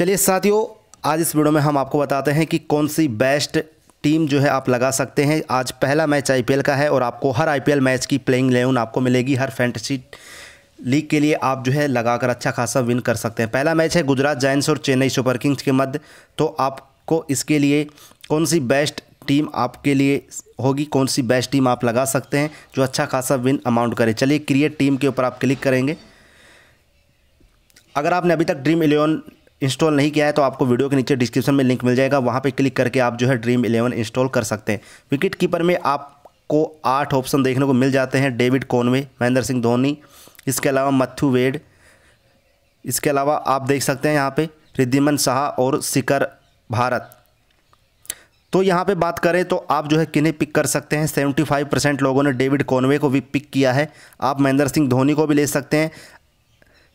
चलिए साथियों आज इस वीडियो में हम आपको बताते हैं कि कौन सी बेस्ट टीम जो है आप लगा सकते हैं आज पहला मैच आईपीएल का है और आपको हर आईपीएल मैच की प्लेइंग लेवन आपको मिलेगी हर फैंटसी लीग के लिए आप जो है लगाकर अच्छा खासा विन कर सकते हैं पहला मैच है गुजरात जैंस और चेन्नई सुपर किंग्स के मध्य तो आपको इसके लिए कौन सी बेस्ट टीम आपके लिए होगी कौन सी बेस्ट टीम आप लगा सकते हैं जो अच्छा खासा विन अमाउंट करे चलिए क्रिएट टीम के ऊपर आप क्लिक करेंगे अगर आपने अभी तक ड्रीम इलेवन इंस्टॉल नहीं किया है तो आपको वीडियो के नीचे डिस्क्रिप्शन में लिंक मिल जाएगा वहाँ पर क्लिक करके आप जो है ड्रीम इलेवन इंस्टॉल कर सकते हैं विकेट कीपर में आपको आठ ऑप्शन देखने को मिल जाते हैं डेविड कॉनवे महेंद्र सिंह धोनी इसके अलावा मथ्यू वेड इसके अलावा आप देख सकते हैं यहाँ पर रिद्धिमन शाह और शिकर भारत तो यहाँ पे बात करें तो आप जो है किन्हें पिक कर सकते हैं 75 परसेंट लोगों ने डेविड कॉनवे को भी पिक किया है आप महेंद्र सिंह धोनी को भी ले सकते हैं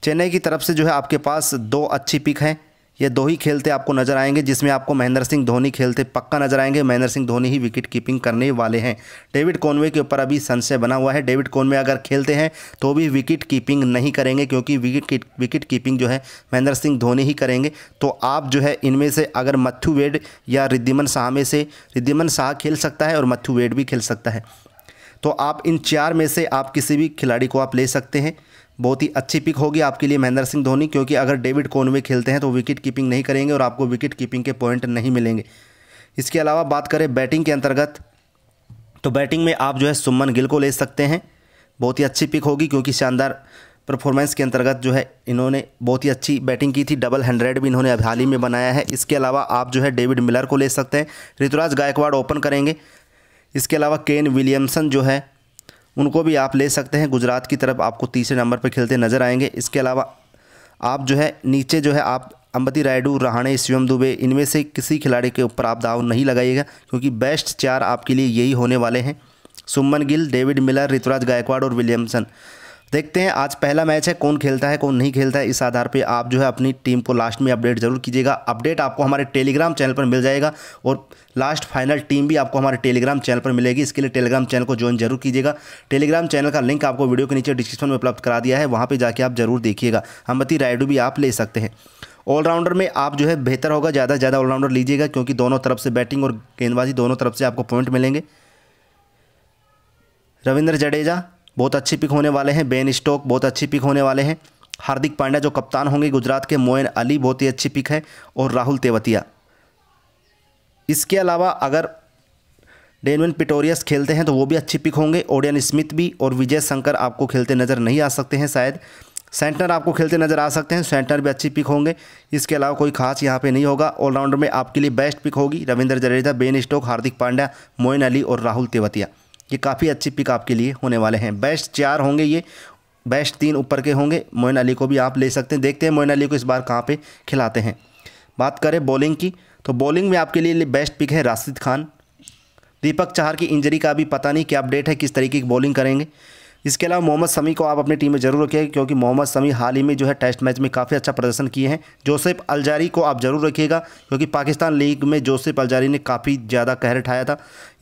चेन्नई की तरफ से जो है आपके पास दो अच्छी पिक हैं ये दो ही खेलते आपको नजर आएंगे जिसमें आपको महेंद्र सिंह धोनी खेलते पक्का नजर आएंगे महेंद्र सिंह धोनी ही विकेट कीपिंग करने वाले हैं डेविड कॉनवे के ऊपर अभी संशय बना हुआ है डेविड कॉनवे अगर खेलते हैं तो भी विकेट कीपिंग नहीं करेंगे क्योंकि विकेट विकेट कीपिंग जो है महेंद्र सिंह धोनी ही करेंगे तो आप जो है इनमें से अगर मथ्यू वेड या रिद्धिमन शाह में से रिद्धिमन शाह खेल सकता है और मथ्यू वेड भी खेल सकता है तो आप इन चार में से आप किसी भी खिलाड़ी को आप ले सकते हैं बहुत ही अच्छी पिक होगी आपके लिए महेंद्र सिंह धोनी क्योंकि अगर डेविड कोनवे खेलते हैं तो विकेट कीपिंग नहीं करेंगे और आपको विकेट कीपिंग के पॉइंट नहीं मिलेंगे इसके अलावा बात करें बैटिंग के अंतर्गत तो बैटिंग में आप जो है सुमन गिल को ले सकते हैं बहुत ही अच्छी पिक होगी क्योंकि शानदार परफॉर्मेंस के अंतर्गत जो है इन्होंने बहुत ही अच्छी बैटिंग की थी डबल हंड्रेड भी इन्होंने हाल ही में बनाया है इसके अलावा आप जो है डेविड मिलर को ले सकते हैं ऋतुराज गायकवाड़ ओपन करेंगे इसके अलावा केन विलियमसन जो है उनको भी आप ले सकते हैं गुजरात की तरफ आपको तीसरे नंबर पर खेलते नज़र आएंगे इसके अलावा आप जो है नीचे जो है आप अंबती रायडू रहाणे शिवम दुबे इनमें से किसी खिलाड़ी के ऊपर आप दाव नहीं लगाइएगा क्योंकि बेस्ट चार आपके लिए यही होने वाले हैं सुमन गिल डेविड मिलर ऋतुराज गायकवाड़ और विलियमसन देखते हैं आज पहला मैच है कौन खेलता है कौन नहीं खेलता है इस आधार पे आप जो है अपनी टीम को लास्ट में अपडेट जरूर कीजिएगा अपडेट आपको हमारे टेलीग्राम चैनल पर मिल जाएगा और लास्ट फाइनल टीम भी आपको हमारे टेलीग्राम चैनल पर मिलेगी इसके लिए टेलीग्राम चैनल को ज्वाइन जरूर कीजिएगा टेलीग्राम चैनल का लिंक आपको वीडियो के नीचे डिस्क्रिप्शन में उपलब्ध करा दिया है वहाँ पर जाकर आप जरूर देखिएगा हमती रायडू भी आप ले सकते हैं ऑलराउंडर में आप जो है बेहतर होगा ज़्यादा से ज़्यादा ऑलराउंडर लीजिएगा क्योंकि दोनों तरफ से बैटिंग और गेंदबाजी दोनों तरफ से आपको पॉइंट मिलेंगे रविंद्र जडेजा बहुत अच्छी पिक होने वाले हैं बेन स्टोक बहुत अच्छी पिक होने वाले हैं हार्दिक पांड्या जो कप्तान होंगे गुजरात के मोइन अली बहुत ही अच्छी पिक है और राहुल तेवतिया इसके अलावा अगर डेनविन पिटोरियस खेलते हैं तो वो भी अच्छी पिक होंगे ओडियन स्मिथ भी और विजय शंकर आपको खेलते नज़र नहीं आ सकते हैं शायद सेंटर आपको खेलते नज़र आ सकते हैं सेंटर भी अच्छी पिक होंगे इसके अलावा कोई खास यहाँ पे नहीं होगा ऑलराउंडर में आपके लिए बेस्ट पिक होगी रविंद्र जडेजा बेन स्टोक हार्दिक पांड्या मोइन अली और राहुल तेवतिया ये काफ़ी अच्छी पिक आपके लिए होने वाले हैं बेस्ट चार होंगे ये बेस्ट तीन ऊपर के होंगे मोइन अली को भी आप ले सकते हैं देखते हैं मोइन अली को इस बार कहाँ पे खिलाते हैं बात करें बॉलिंग की तो बॉलिंग में आपके लिए बेस्ट पिक है राशिद खान दीपक चाहर की इंजरी का भी पता नहीं क्या अपडेट है किस तरीके की बॉलिंग करेंगे इसके अलावा मोहम्मद समी को आप अपनी टीम में जरूर रखिएगा क्योंकि मोहम्मद समी हाल ही में जो है टेस्ट मैच में काफ़ी अच्छा प्रदर्शन किए हैं जोसेफ अलजारी को आप ज़रूर रखिएगा क्योंकि पाकिस्तान लीग में जोसेफ अलजारी ने काफ़ी ज़्यादा कहर उठाया था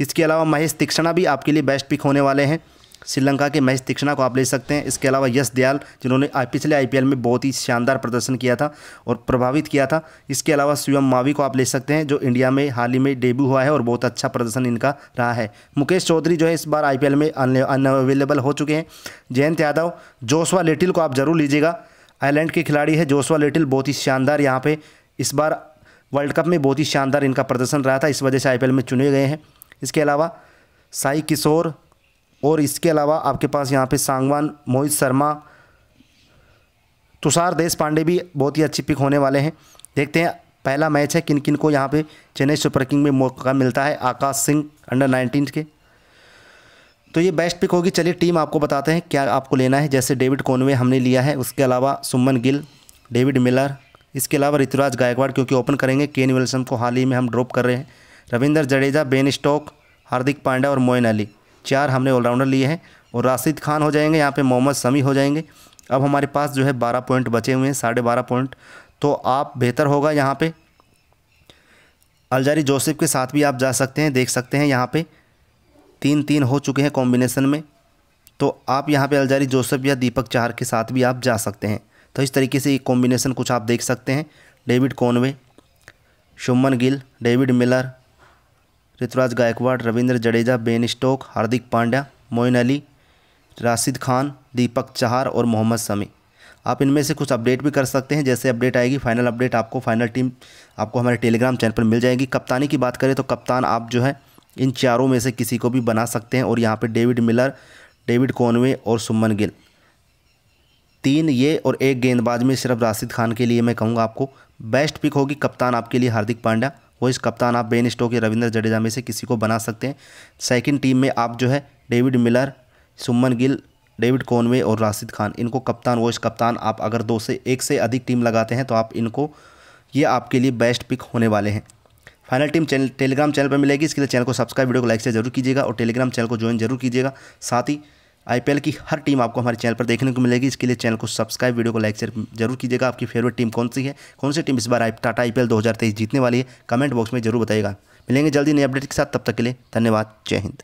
इसके अलावा महेश तिक्षणा भी आपके लिए बेस्ट पिक होने वाले हैं श्रीलंका के महेश तीक्षणा को आप ले सकते हैं इसके अलावा यश दयाल जिन्होंने पिछले आईपीएल में बहुत ही शानदार प्रदर्शन किया था और प्रभावित किया था इसके अलावा शिवम मावी को आप ले सकते हैं जो इंडिया में हाल ही में डेब्यू हुआ है और बहुत अच्छा प्रदर्शन इनका रहा है मुकेश चौधरी जो है इस बार आई में अनअवेलेबल हो चुके हैं जयंत यादव जोशवा लिटिल को आप ज़रूर लीजिएगा आयरलैंड के खिलाड़ी है जोशवा लिटिल बहुत ही शानदार यहाँ पर इस बार वर्ल्ड कप में बहुत ही शानदार इनका प्रदर्शन रहा था इस वजह से आई में चुने गए हैं इसके अलावा साई किशोर और इसके अलावा आपके पास यहाँ पे सांगवान मोहित शर्मा तुषार देश पांडे भी बहुत ही अच्छी पिक होने वाले हैं देखते हैं पहला मैच है किन किन को यहाँ पे चेन्नई सुपर किंग में मौका मिलता है आकाश सिंह अंडर नाइनटीन के तो ये बेस्ट पिक होगी चलिए टीम आपको बताते हैं क्या आपको लेना है जैसे डेविड कोनवे हमने लिया है उसके अलावा सुमन गिल डेविड मिलर इसके अलावा ऋतुराज गायकवाड़ क्योंकि ओपन करेंगे केन विल्सन को हाल ही में हम ड्रॉप कर रहे हैं रविंदर जडेजा बेन स्टोक हार्दिक पांड्या और मोइन अली चार हमने ऑलराउंडर लिए हैं और राशिद खान हो जाएंगे यहाँ पे मोहम्मद समी हो जाएंगे अब हमारे पास जो है बारह पॉइंट बचे हुए हैं साढ़े बारह पॉइंट तो आप बेहतर होगा यहाँ पे अलजारी जोसेफ के साथ भी आप जा सकते हैं देख सकते हैं यहाँ पे तीन तीन हो चुके हैं कॉम्बिनेसन में तो आप यहाँ पर अलजारी जोसेफ या दीपक चार के साथ भी आप जा सकते हैं तो इस तरीके से ये कुछ आप देख सकते हैं David Conway Shubman Gill David Miller Ruturaj Gaikwad Ravindra Jadeja Ben Stoke Hardik Pandya Moeen Ali Rashid Khan Deepak Chahar और मोहम्मद समी आप इनमें से कुछ अपडेट भी कर सकते हैं जैसे अपडेट आएगी फाइनल अपडेट आपको फाइनल टीम आपको हमारे टेलीग्राम चैनल पर मिल जाएगी कप्तानी की बात करें तो कप्तान आप जो है इन चारों में से किसी को भी बना सकते हैं और यहाँ पर डेविड मिलर डेविड कॉनवे और सुमन गिल तीन ये और एक गेंदबाज में सिर्फ राशिद खान के लिए मैं कहूँगा आपको बेस्ट पिक होगी कप्तान आपके लिए हार्दिक पांड्या वॉइस कप्तान आप बेन स्टोक या रविंद्र जडेजा में से किसी को बना सकते हैं सेकंड टीम में आप जो है David Miller Suman Gill David Conway और राशिद खान इनको कप्तान इस कप्तान आप अगर दो से एक से अधिक टीम लगाते हैं तो आप इनको ये आपके लिए बेस्ट पिक होने वाले हैं final team channel Telegram channel पर मिलेगी इसके लिए चैनल को सब्सक्राइब वीडियो को लाइक से जरूर कीजिएगा और टेलीग्राम चैनल को ज्वाइन जरूर कीजिएगा साथ ही आईपीएल की हर टीम आपको हमारे चैनल पर देखने को मिलेगी इसके लिए चैनल को सब्सक्राइब वीडियो को लाइक शेयर जरूर कीजिएगा आपकी फेवरेट टीम कौन सी है कौन सी टीम इस बार टाटा आई पी जीतने वाली है कमेंट बॉक्स में जरूर बताएगा मिलेंगे जल्दी नई अपडेट के साथ तब तक के लिए धन्यवाद जय हिंद